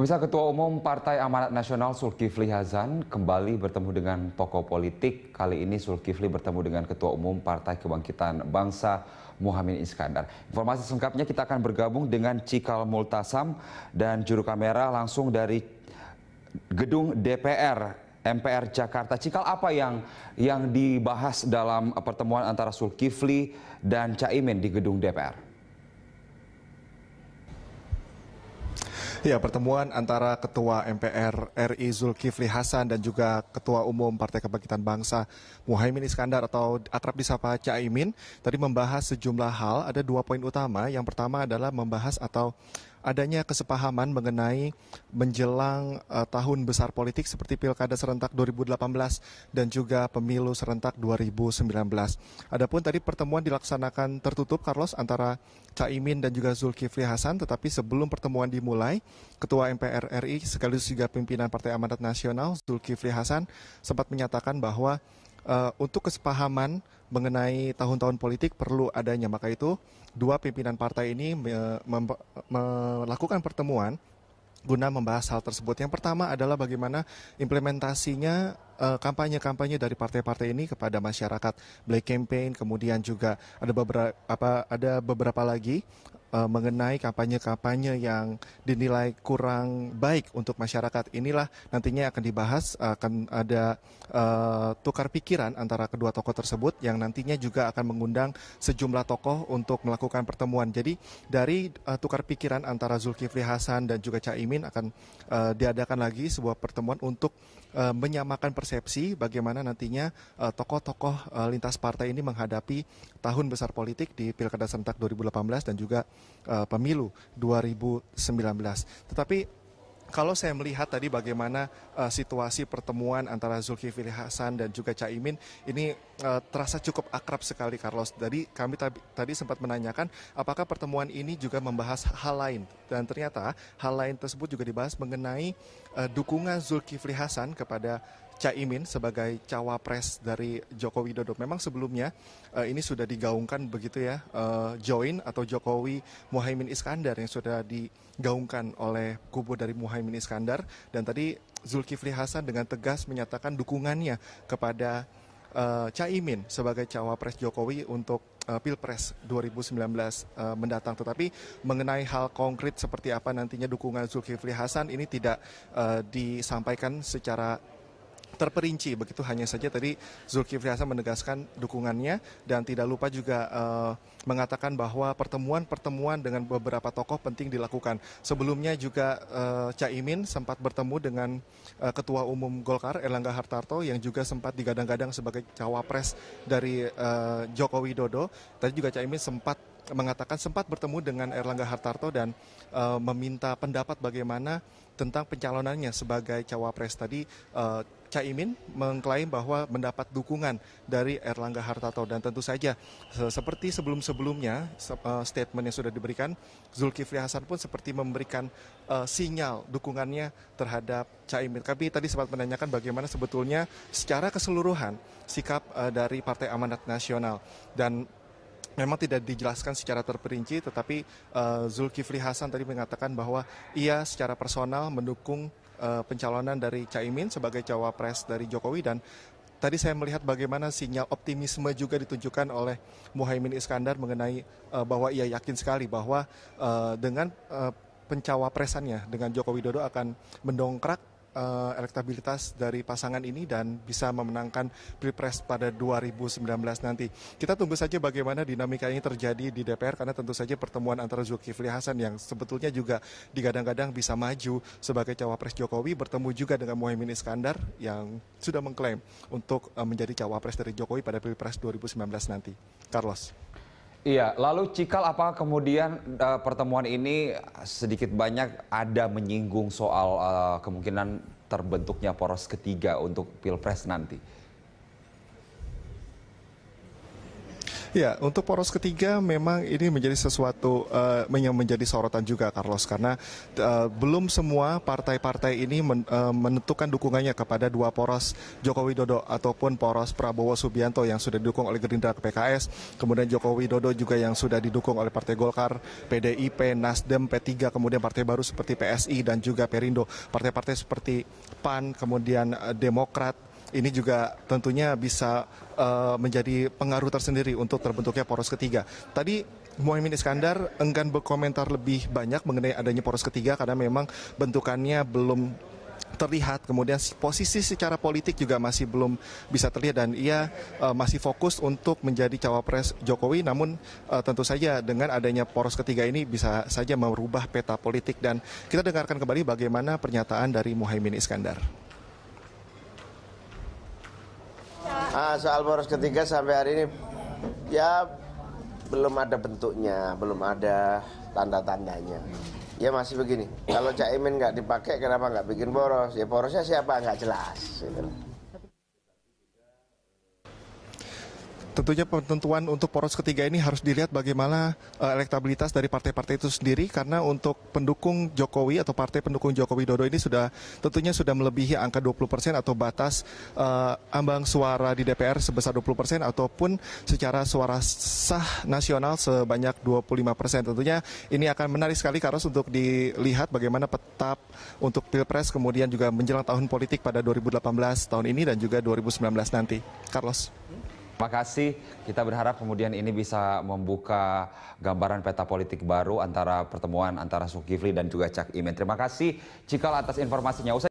Pemirsa Ketua Umum Partai Amanat Nasional Zulkifli Hazan kembali bertemu dengan tokoh politik. Kali ini Zulkifli bertemu dengan Ketua Umum Partai Kebangkitan Bangsa Muhammad Iskandar. Informasi selengkapnya kita akan bergabung dengan Cikal Multasam dan juru kamera langsung dari gedung DPR MPR Jakarta. Cikal apa yang yang dibahas dalam pertemuan antara Zulkifli dan Caimin di gedung DPR? Ya, pertemuan antara Ketua MPR RI Zulkifli Hasan dan juga Ketua Umum Partai Kebangkitan Bangsa Muhaimin Iskandar atau akrab disapa Caimin tadi membahas sejumlah hal. Ada dua poin utama. Yang pertama adalah membahas atau adanya kesepahaman mengenai menjelang uh, tahun besar politik seperti Pilkada serentak 2018 dan juga Pemilu serentak 2019. Adapun tadi pertemuan dilaksanakan tertutup Carlos antara Caimin dan juga Zulkifli Hasan tetapi sebelum pertemuan dimulai Ketua MPR RI sekaligus juga pimpinan Partai Amanat Nasional Zulkifli Hasan sempat menyatakan bahwa uh, untuk kesepahaman mengenai tahun-tahun politik perlu adanya. Maka itu dua pimpinan partai ini me melakukan pertemuan guna membahas hal tersebut. Yang pertama adalah bagaimana implementasinya eh, kampanye-kampanye dari partai-partai ini kepada masyarakat, black campaign, kemudian juga ada beberapa apa ada beberapa lagi uh, mengenai kampanye-kampanye yang dinilai kurang baik untuk masyarakat inilah nantinya akan dibahas akan ada uh, tukar pikiran antara kedua tokoh tersebut yang nantinya juga akan mengundang sejumlah tokoh untuk melakukan pertemuan. Jadi dari uh, tukar pikiran antara Zulkifli Hasan dan juga Caimin akan uh, diadakan lagi sebuah pertemuan untuk uh, menyamakan persepsi bagaimana nantinya tokoh-tokoh uh, lintas partai ini menghadapi tahun besar politik di Pilkada Serentak 2018 dan juga uh, pemilu 2019. Tetapi kalau saya melihat tadi bagaimana uh, situasi pertemuan antara Zulkifli Hasan dan juga Caimin ini uh, terasa cukup akrab sekali Carlos. Jadi kami tadi sempat menanyakan apakah pertemuan ini juga membahas hal lain dan ternyata hal lain tersebut juga dibahas mengenai uh, dukungan Zulkifli Hasan kepada Caimin sebagai cawapres dari Joko Widodo. Memang sebelumnya uh, ini sudah digaungkan begitu ya, uh, join atau Jokowi Muhaimin Iskandar yang sudah digaungkan oleh kubu dari Muhaimin Iskandar. Dan tadi Zulkifli Hasan dengan tegas menyatakan dukungannya kepada uh, eh, Caimin sebagai cawapres Jokowi untuk uh, Pilpres 2019 uh, mendatang. Tetapi mengenai hal konkret seperti apa nantinya dukungan Zulkifli Hasan ini tidak uh, disampaikan secara terperinci. Begitu hanya saja tadi Zulkifli Hasan menegaskan dukungannya dan tidak lupa juga uh, mengatakan bahwa pertemuan-pertemuan dengan beberapa tokoh penting dilakukan. Sebelumnya juga uh, eh, Caimin sempat bertemu dengan uh, Ketua Umum Golkar Erlangga Hartarto yang juga sempat digadang-gadang sebagai cawapres dari uh, Joko Widodo. Tadi juga Caimin sempat mengatakan sempat bertemu dengan Erlangga Hartarto dan uh, meminta pendapat bagaimana tentang pencalonannya sebagai cawapres tadi uh, Caimin mengklaim bahwa mendapat dukungan dari Erlangga Hartarto dan tentu saja seperti sebelum-sebelumnya eh, statement yang sudah diberikan Zulkifli Hasan pun seperti memberikan uh, sinyal dukungannya terhadap Caimin. Kami tadi sempat menanyakan bagaimana sebetulnya secara keseluruhan sikap uh, dari Partai Amanat Nasional dan memang tidak dijelaskan secara terperinci, tetapi uh, Zulkifli Hasan tadi mengatakan bahwa ia secara personal mendukung uh, pencalonan dari Caimin sebagai cawapres dari Jokowi dan tadi saya melihat bagaimana sinyal optimisme juga ditunjukkan oleh Muhaimin Iskandar mengenai uh, bahwa ia yakin sekali bahwa uh, dengan uh, pencawapresannya dengan Joko Widodo akan mendongkrak uh, elektabilitas dari pasangan ini dan bisa memenangkan Pilpres pada 2019 nanti. Kita tunggu saja bagaimana dinamika ini terjadi di DPR karena tentu saja pertemuan antara Zulkifli Hasan yang sebetulnya juga digadang-gadang bisa maju sebagai cawapres Jokowi bertemu juga dengan Mohaimin Iskandar yang sudah mengklaim untuk uh, menjadi cawapres dari Jokowi pada Pilpres 2019 nanti. Carlos. Iya, lalu Cikal apa kemudian uh, pertemuan ini sedikit banyak ada menyinggung soal uh, kemungkinan terbentuknya poros ketiga untuk Pilpres nanti? Ya, untuk poros ketiga memang ini menjadi sesuatu uh, yang menjadi sorotan juga Carlos karena uh, belum semua partai-partai ini men, uh, menentukan dukungannya kepada dua poros Jokowi-Dodo ataupun poros Prabowo Subianto yang sudah didukung oleh Gerindra ke PKS, kemudian Jokowi-Dodo juga yang sudah didukung oleh Partai Golkar, PDIP, Nasdem, P3, kemudian partai baru seperti PSI dan juga Perindo, partai-partai seperti PAN, kemudian Demokrat, ini juga tentunya bisa uh, menjadi pengaruh tersendiri untuk terbentuknya poros ketiga. Tadi Mohaimin Iskandar enggan berkomentar lebih banyak mengenai adanya poros ketiga karena memang bentukannya belum terlihat kemudian posisi secara politik juga masih belum bisa terlihat dan ia uh, masih fokus untuk menjadi cawapres Jokowi namun uh, tentu saja dengan adanya poros ketiga ini bisa saja merubah peta politik dan kita dengarkan kembali bagaimana pernyataan dari Muhaimin Iskandar. Ah, soal poros ketiga sampai hari ini ya belum ada bentuknya, belum ada tanda-tandanya. Ya masih begini. Kalau caimin nggak dipakai, kenapa nggak bikin poros? Ya porosnya siapa nggak jelas. Gitu. tentunya penentuan untuk poros ketiga ini harus dilihat bagaimana uh, elektabilitas dari partai-partai itu sendiri karena untuk pendukung Jokowi atau partai pendukung Jokowi Dodo ini sudah tentunya sudah melebihi angka 20% atau batas uh, ambang suara di DPR sebesar 20% ataupun secara suara sah nasional sebanyak 25%. Tentunya ini akan menarik sekali Karos untuk dilihat bagaimana tetap untuk Pilpres kemudian juga menjelang tahun politik pada 2018 tahun ini dan juga 2019 nanti. Carlos. Terima kasih. Kita berharap kemudian ini bisa membuka gambaran peta politik baru antara pertemuan antara Sukifli dan juga Cak Imin. Terima kasih Cikal atas informasinya. Usai